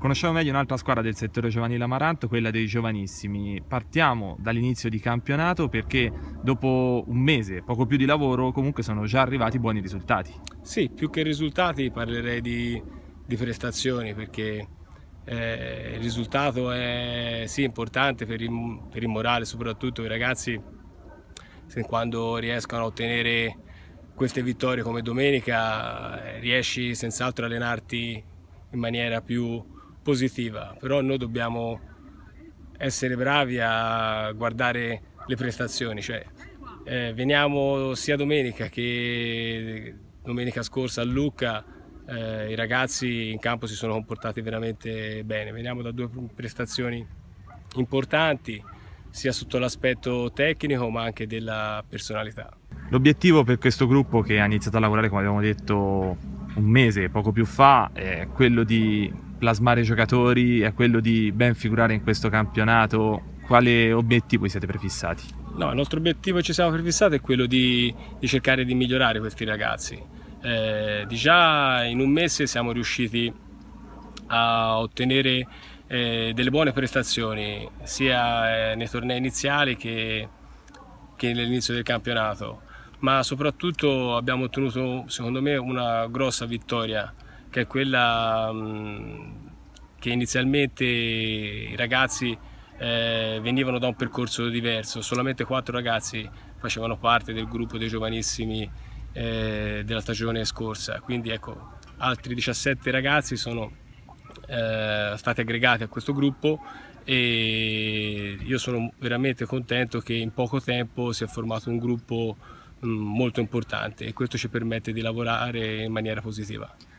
Conosciamo meglio un'altra squadra del settore giovanile Amaranto, quella dei giovanissimi. Partiamo dall'inizio di campionato perché dopo un mese, poco più di lavoro, comunque sono già arrivati buoni risultati. Sì, più che risultati parlerei di, di prestazioni perché eh, il risultato è sì, importante per il, per il morale, soprattutto i ragazzi se quando riescono a ottenere queste vittorie come domenica eh, riesci senz'altro a allenarti in maniera più, positiva, però noi dobbiamo essere bravi a guardare le prestazioni, cioè eh, veniamo sia domenica che domenica scorsa a Lucca, eh, i ragazzi in campo si sono comportati veramente bene, veniamo da due prestazioni importanti sia sotto l'aspetto tecnico ma anche della personalità. L'obiettivo per questo gruppo che ha iniziato a lavorare come abbiamo detto un mese, poco più fa, è quello di plasmare i giocatori è quello di ben figurare in questo campionato? Quale obiettivo vi siete prefissati? No, il nostro obiettivo ci siamo prefissati è quello di, di cercare di migliorare questi ragazzi. Eh, di già in un mese siamo riusciti a ottenere eh, delle buone prestazioni sia eh, nei tornei iniziali che, che nell'inizio del campionato, ma soprattutto abbiamo ottenuto secondo me una grossa vittoria che è quella mm, che inizialmente i ragazzi eh, venivano da un percorso diverso, solamente quattro ragazzi facevano parte del gruppo dei giovanissimi eh, della stagione scorsa, quindi ecco, altri 17 ragazzi sono eh, stati aggregati a questo gruppo e io sono veramente contento che in poco tempo si è formato un gruppo mm, molto importante e questo ci permette di lavorare in maniera positiva.